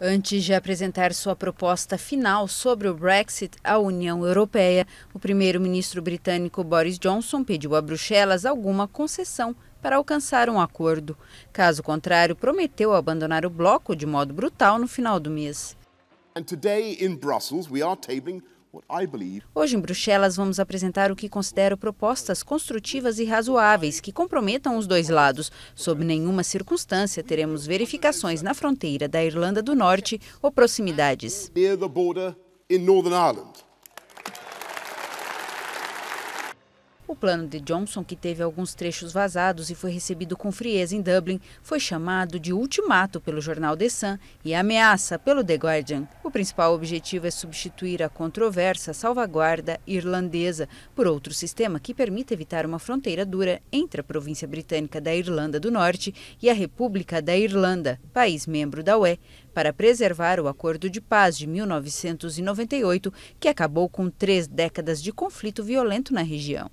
Antes de apresentar sua proposta final sobre o Brexit à União Europeia, o primeiro-ministro britânico Boris Johnson pediu a Bruxelas alguma concessão para alcançar um acordo. Caso contrário, prometeu abandonar o bloco de modo brutal no final do mês. And today in Brussels we are tabling Hoje em Bruxelas vamos apresentar o que considero propostas construtivas e razoáveis que comprometam os dois lados. Sob nenhuma circunstância teremos verificações na fronteira da Irlanda do Norte ou proximidades. O plano de Johnson, que teve alguns trechos vazados e foi recebido com frieza em Dublin, foi chamado de ultimato pelo jornal The Sun e ameaça pelo The Guardian. O principal objetivo é substituir a controversa salvaguarda irlandesa por outro sistema que permita evitar uma fronteira dura entre a província britânica da Irlanda do Norte e a República da Irlanda, país membro da UE, para preservar o Acordo de Paz de 1998, que acabou com três décadas de conflito violento na região.